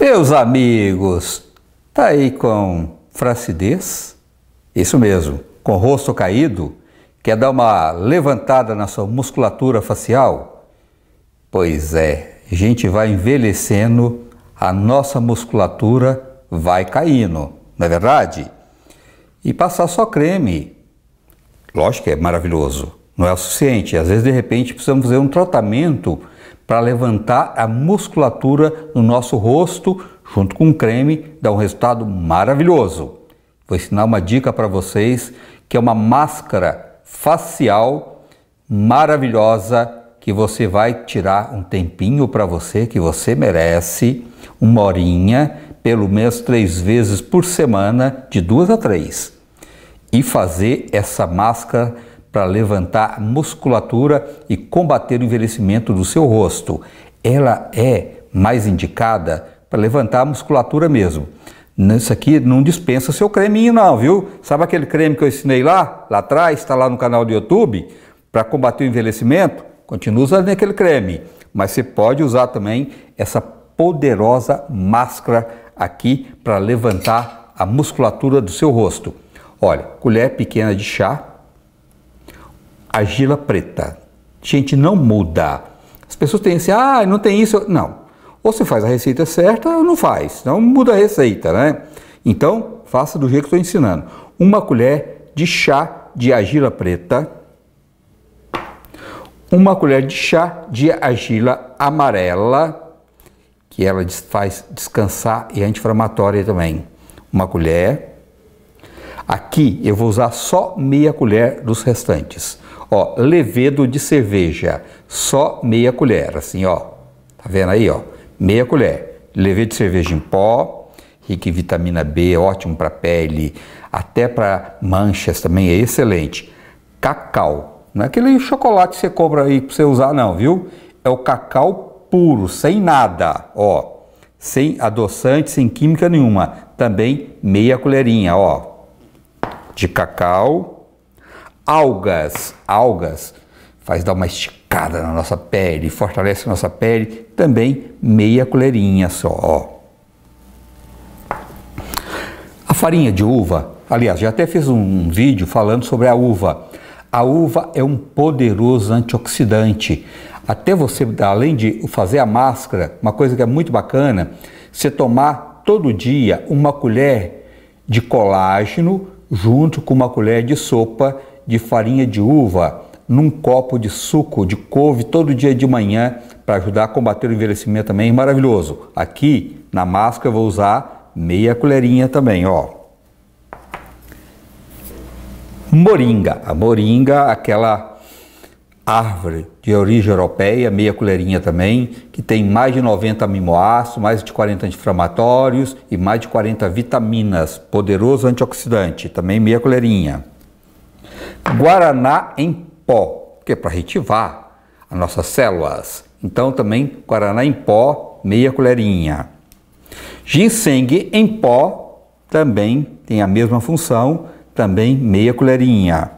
Meus amigos, tá aí com fracidez? Isso mesmo, com rosto caído? Quer dar uma levantada na sua musculatura facial? Pois é, a gente vai envelhecendo, a nossa musculatura vai caindo, não é verdade? E passar só creme, lógico que é maravilhoso, não é o suficiente. Às vezes, de repente, precisamos fazer um tratamento para levantar a musculatura no nosso rosto, junto com o creme, dá um resultado maravilhoso. Vou ensinar uma dica para vocês que é uma máscara facial maravilhosa que você vai tirar um tempinho para você que você merece, uma horinha, pelo menos três vezes por semana, de duas a três, e fazer essa máscara para levantar musculatura e combater o envelhecimento do seu rosto. Ela é mais indicada para levantar a musculatura mesmo. Isso aqui não dispensa seu creminho não, viu? Sabe aquele creme que eu ensinei lá, lá atrás, está lá no canal do YouTube, para combater o envelhecimento? Continua usando aquele creme, mas você pode usar também essa poderosa máscara aqui para levantar a musculatura do seu rosto. Olha, colher pequena de chá, Agila argila preta. Gente, não muda. As pessoas têm assim, ah, não tem isso. Não. Ou você faz a receita certa ou não faz. Não muda a receita, né? Então, faça do jeito que estou ensinando. Uma colher de chá de argila preta. Uma colher de chá de argila amarela, que ela faz descansar e anti-inflamatória é também. Uma colher Aqui eu vou usar só meia colher dos restantes. Ó, levedo de cerveja, só meia colher, assim, ó. Tá vendo aí, ó? Meia colher. Levedo de cerveja em pó, rico em vitamina B, ótimo para pele, até para manchas também é excelente. Cacau, não é aquele chocolate que você compra aí para você usar não, viu? É o cacau puro, sem nada, ó. Sem adoçante, sem química nenhuma. Também meia colherinha, ó de cacau, algas, algas faz dar uma esticada na nossa pele, fortalece a nossa pele, também meia colherinha só, ó. A farinha de uva, aliás, já até fiz um vídeo falando sobre a uva. A uva é um poderoso antioxidante. Até você, além de fazer a máscara, uma coisa que é muito bacana, você tomar todo dia uma colher de colágeno junto com uma colher de sopa de farinha de uva num copo de suco de couve todo dia de manhã para ajudar a combater o envelhecimento também, maravilhoso. Aqui na máscara vou usar meia colherinha também, ó. Moringa, a moringa, aquela árvore de origem europeia, meia colherinha também, que tem mais de 90 aminoácidos, mais de 40 anti-inflamatórios e mais de 40 vitaminas, poderoso antioxidante, também meia colherinha. Guaraná em pó, que é para retivar as nossas células. Então também guaraná em pó, meia colherinha. Ginseng em pó também tem a mesma função, também meia colherinha.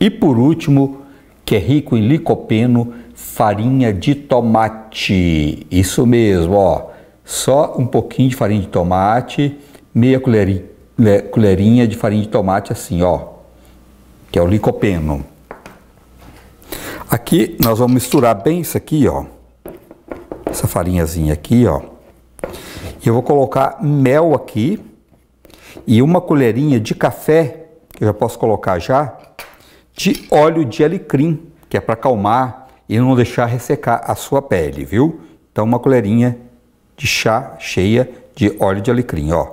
E por último, que é rico em licopeno, farinha de tomate. Isso mesmo, ó. Só um pouquinho de farinha de tomate, meia colherinha, de farinha de tomate assim, ó, que é o licopeno. Aqui nós vamos misturar bem isso aqui, ó. Essa farinhazinha aqui, ó. E eu vou colocar mel aqui e uma colherinha de café, que eu já posso colocar já, de óleo de alecrim, que é para acalmar e não deixar ressecar a sua pele, viu? Então uma colherinha de chá cheia de óleo de alecrim, ó.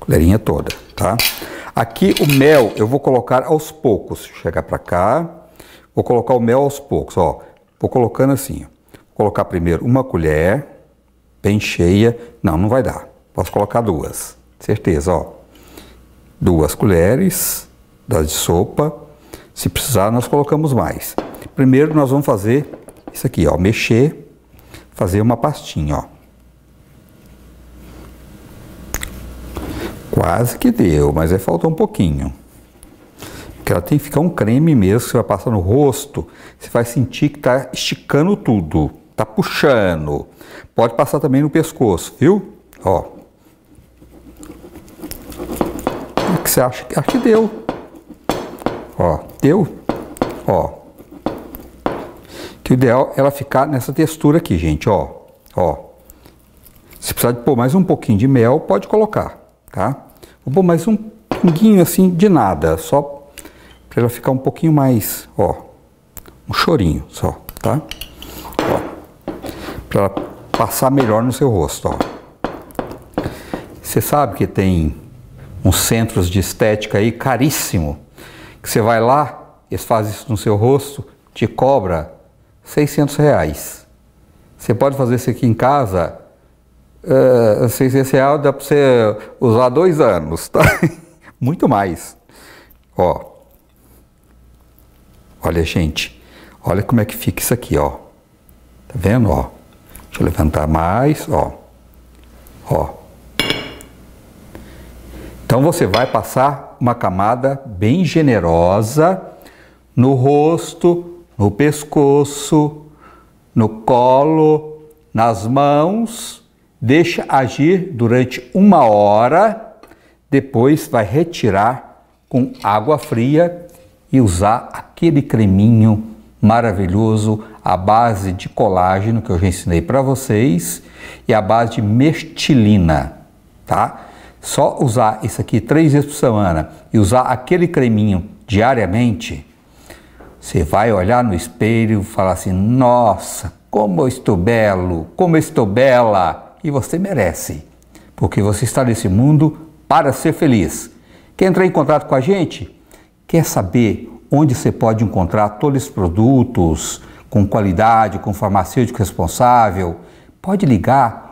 Colherinha toda, tá? Aqui o mel eu vou colocar aos poucos. Chegar para cá, vou colocar o mel aos poucos, ó. Vou colocando assim. Vou colocar primeiro uma colher, bem cheia. Não, não vai dar. Posso colocar duas, certeza, ó. Duas colheres da sopa. Se precisar, nós colocamos mais. Primeiro nós vamos fazer isso aqui, ó, mexer, fazer uma pastinha, ó. Quase que deu, mas aí é, faltou um pouquinho. Porque ela tem que ficar um creme mesmo, você vai passar no rosto, você vai sentir que tá esticando tudo, tá puxando. Pode passar também no pescoço, viu? Ó. O que você acha? Acho que deu. Ó, deu? Ó. Que o ideal é ela ficar nessa textura aqui, gente, ó. Ó. Se precisar de pôr mais um pouquinho de mel, pode colocar, tá? Vou pôr mais um pinguinho assim de nada, só para ela ficar um pouquinho mais, ó. Um chorinho só, tá? Ó. Para ela passar melhor no seu rosto, ó. Você sabe que tem uns centros de estética aí caríssimo que você vai lá, eles fazem isso no seu rosto, te cobra 600 reais. Você pode fazer isso aqui em casa, uh, eh, 600 reais dá para você usar dois anos, tá? Muito mais. Ó, olha gente, olha como é que fica isso aqui, ó. Tá vendo, ó? Deixa eu levantar mais, ó. Ó, então você vai passar uma camada bem generosa no rosto, no pescoço, no colo, nas mãos. Deixa agir durante uma hora, depois vai retirar com água fria e usar aquele creminho maravilhoso à base de colágeno que eu já ensinei para vocês e à base de mestilina, tá? só usar isso aqui três vezes por semana e usar aquele creminho diariamente, você vai olhar no espelho e falar assim: nossa, como eu estou belo, como eu estou bela. E você merece, porque você está nesse mundo para ser feliz. Quer entrar em contato com a gente? Quer saber onde você pode encontrar todos os produtos com qualidade, com farmacêutico responsável? Pode ligar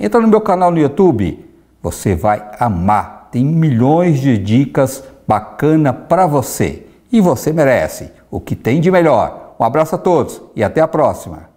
Entra no meu canal no YouTube, você vai amar. Tem milhões de dicas bacana para você e você merece o que tem de melhor. Um abraço a todos e até a próxima.